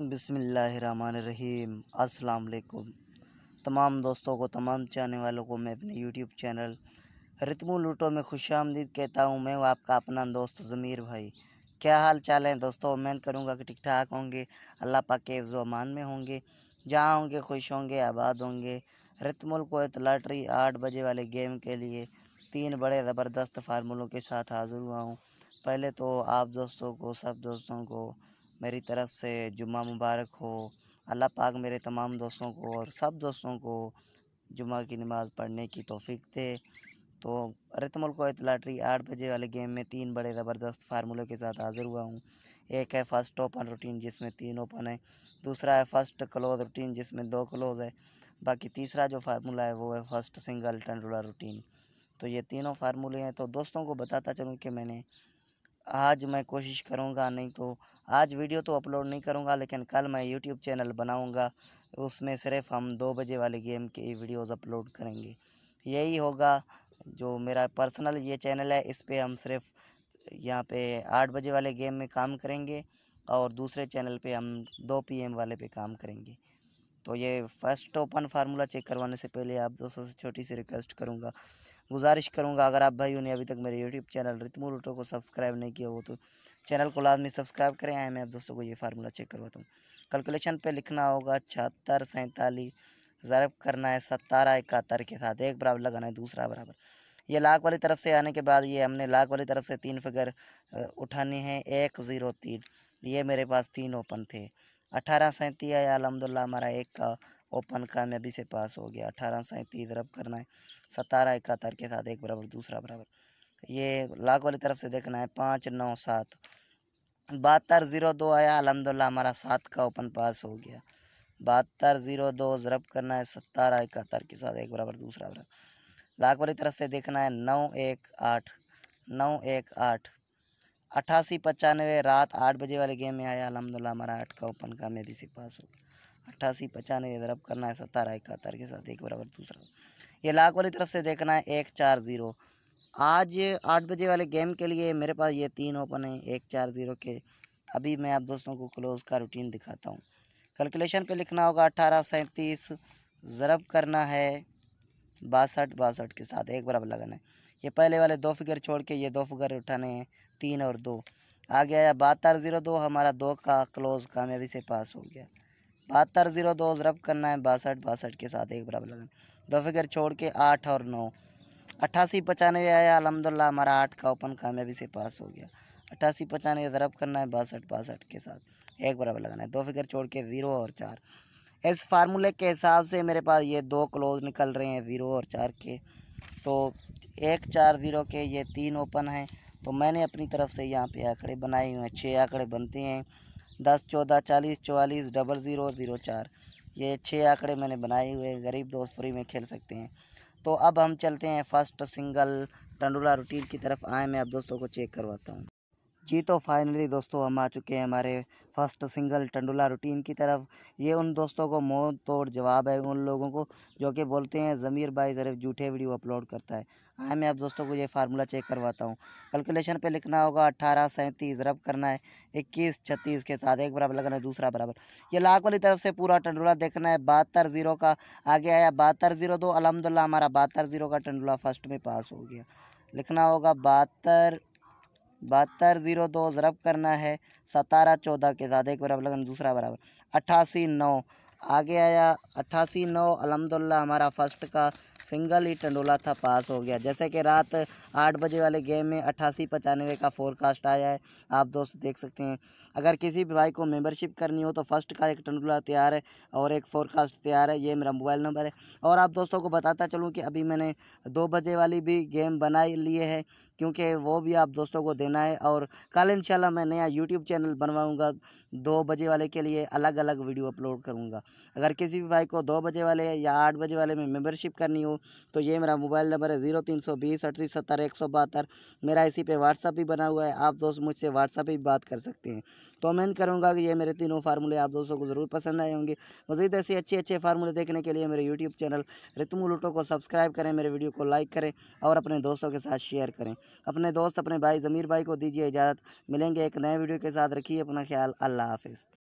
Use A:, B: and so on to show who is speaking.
A: बिसमीम अस्सलाम तमाम दोस्तों को तमाम चाहने वालों को मैं अपने यूट्यूब चैनल रितमू लूटो में खुश आमदीद कहता हूँ मैं आपका अपना दोस्त ज़मीर भाई क्या हाल चाल हैं दोस्तों उम्मीद करूँगा कि ठीक ठाक होंगे अल्लाह पाक के अमान में होंगे जहाँ होंगे खुश होंगे आबाद होंगे रितमुल को लाटरी आठ बजे वाले गेम के लिए तीन बड़े ज़बरदस्त फार्मूलों के साथ हाज़िर हुआ हूँ पहले तो आप दोस्तों को सब दोस्तों को मेरी तरफ़ से जुम्मा मुबारक हो अल्लाह पाक मेरे तमाम दोस्तों को और सब दोस्तों को जुम्मा की नमाज़ पढ़ने की तोफ़ी दे तो रतमुल को लाटरी आठ बजे वाले गेम में तीन बड़े ज़बरदस्त फार्मूलों के साथ हाज़िर हुआ हूँ एक है फ़र्स्ट ओपन रूटीन जिसमें तीन ओपन है दूसरा है फ़र्स्ट क्लोज रूटीन जिसमें दो क्लोज है बाकी तीसरा जो फार्मूला है वो है first single turn ruler routine तो ये तीनों फार्मूले हैं तो दोस्तों को बताता चलूँ कि मैंने आज मैं कोशिश करूँगा नहीं तो आज वीडियो तो अपलोड नहीं करूंगा लेकिन कल मैं यूट्यूब चैनल बनाऊँगा उसमें सिर्फ हम दो बजे वाले गेम के वीडियोस अपलोड करेंगे यही होगा जो मेरा पर्सनल ये चैनल है इस पर हम सिर्फ यहाँ पे आठ बजे वाले गेम में काम करेंगे और दूसरे चैनल पर हम दो पी वाले पे काम करेंगे तो ये फर्स्ट ओपन फार्मूला चेक करवाने से पहले आप दोस्तों से छोटी सी रिक्वेस्ट करूँगा गुजारिश करूँगा अगर आप भाइयों ने अभी तक मेरे यूट्यूब चैनल रितमो रूटो को सब्सक्राइब नहीं किया हो तो चैनल को लाजमी सब्सक्राइब करें आए मैं आप दोस्तों को ये फार्मूला चेक करवाता हूँ कैलकुलेशन पे लिखना होगा छहत्तर सैंतालीस ज़रब करना है सतारह इकहत्तर के साथ एक बराबर लगाना है दूसरा बराबर ये लाख वाली तरफ से आने के बाद ये हमने लाख वाली तरफ से तीन फिगर उठानी है एक ज़ीरो तीन ये मेरे पास तीन ओपन थे अठारह सैंतीस है अलहमदिल्ला हमारा एक का ओपन कामयाबी से पास हो गया अठारह सैंतीस रब करना है सतारह इकहत्तर के साथ एक बराबर दूसरा बराबर ये लाख वाली तरफ से देखना है पाँच नौ सात बहत्तर ज़ीरो दो आया अलहमदिल्ला हमारा सात का ओपन पास हो गया बहत्तर ज़ीरो दो ज़रब करना है सतारह इकहत्तर के साथ एक बराबर दूसरा बराबर लाख वाली तरफ से देखना है नौ एक आठ नौ एक आठ अट्ठासी पचानवे रात आठ बजे वाले गेम में आया अलहमदिल्ला हमारा आठ का ओपन का मेबी से पास हो गया अट्ठासी पचानवे ज़रब करना है सतारह इकहत्तर के साथ एक बराबर दूसरा ये लाख वाली तरफ से देखना है एक चार ज़ीरो आज आठ बजे वाले गेम के लिए मेरे पास ये तीन ओपन है एक चार ज़ीरो के अभी मैं आप दोस्तों को क्लोज़ का रूटीन दिखाता हूँ कैलकुलेशन पे लिखना होगा अठारह सैंतीस ज़रब करना है बासठ बासठ के साथ एक बराबर लगाना है ये पहले वाले दो फिगर छोड़ के ये दो फिगर उठाने हैं तीन और दो आ गया बहत्तर ज़ीरो दो हमारा दो का क्लोज़ कामयाबी से पास हो गया बहत्तर ज़ीरो दो ज़रब करना है बासठ बासठ के साथ एक बराबर लगाना दो फिगर छोड़ के आठ और नौ अट्ठासी पचानवे आया अलहमदिल्ला हमारा आठ का ओपन कामयाबी से पास हो गया अट्ठासी पचानवे ज़रब करना है बासठ बासठ के साथ एक बराबर लगाना है दो फिगर छोड़ के ज़ीरो और चार इस फार्मूले के हिसाब से मेरे पास ये दो क्लोज निकल रहे हैं ज़ीरो और चार के तो एक चार ज़ीरो के ये तीन ओपन हैं तो मैंने अपनी तरफ से यहाँ पे आंकड़े बनाए हुए हैं छः आंकड़े बनते हैं दस चौदह चालीस चवालीस डबल ज़ीरो ज़ीरो चार ये छः आंकड़े मैंने बनाए हुए हैं गरीब दोस्त फ्री में खेल सकते हैं तो अब हम चलते हैं फर्स्ट सिंगल टंडुला रूटीन की तरफ आए मैं अब दोस्तों को चेक करवाता हूँ जी तो फाइनली दोस्तों हम आ चुके हैं हमारे फर्स्ट सिंगल टंडुला रूटीन की तरफ ये उन दोस्तों को मोह तोड़ जवाब है उन लोगों को जो कि बोलते हैं ज़मीर भाई सिर्फ झूठे वीडियो अपलोड करता है हाँ मैं आप दोस्तों को ये फार्मूला चेक करवाता हूँ कैलकुलेशन पे लिखना होगा अट्ठारह सैंतीस रब करना है इक्कीस छत्तीस के साथ एक बराबर लगाना है दूसरा बराबर ये लाख वाली तरफ से पूरा टंडुला देखना है बहत्तर जीरो का आगे आया बहत्तर जीरो दो अलहमदिल्ला हमारा बहत्तर जीरो का टंडुला फर्स्ट में पास हो गया लिखना होगा बहत्तर बहत्तर जीरो दो ज़रब करना है सतारह चौदह के साथ एक बराबर लगन दूसरा बराबर अट्ठासी नौ आगे आया अट्ठासी नौ अलहमदिल्ला हमारा फर्स्ट का सिंगल ही टंडोला था पास हो गया जैसे कि रात आठ बजे वाले गेम में अट्ठासी पचानवे का फोरकास्ट आया है आप दोस्त देख सकते हैं अगर किसी भी भाई को मेंबरशिप करनी हो तो फर्स्ट का एक टंडोला तैयार है और एक फोरकास्ट तैयार है ये मेरा मोबाइल नंबर है और आप दोस्तों को बताता चलूँ कि अभी मैंने दो बजे वाली भी गेम बना लिए है क्योंकि वो भी आप दोस्तों को देना है और कल इंशाल्लाह मैं नया यूट्यूब चैनल बनवाऊँगा दो बजे वाले के लिए अलग अलग वीडियो अपलोड करूँगा अगर किसी भी भाई को दो बजे वाले या आठ बजे वाले में मेम्बरशिप करनी हो तो ये मेरा मोबाइल नंबर है ज़ीरो तीन सौ बीस अड़तीस सत्तर एक सौ बहत्तर मेरा इसी पे व्हाट्सअप भी बना हुआ है आप दोस्त मुझसे व्हाट्सअप पे बात कर सकते हैं तो मैं करूँगा कि ये मेरे तीनों फार्मूले आप दोस्तों को ज़रूर पसंद आए होंगे मज़ीद ऐसे अच्छे अच्छे फार्मूले देखने के लिए मेरे यूट्यूब चैनल रितमू लुटो को सब्सक्राइब करें मेरे वीडियो को लाइक करें और अपने दोस्तों के साथ शेयर करें अपने दोस्त अपने भाई ज़मीर भाई को दीजिए इजाज़त मिलेंगे एक नए वीडियो के साथ रखिए अपना ख्याल अल्लाह अल्लाह हाफिज़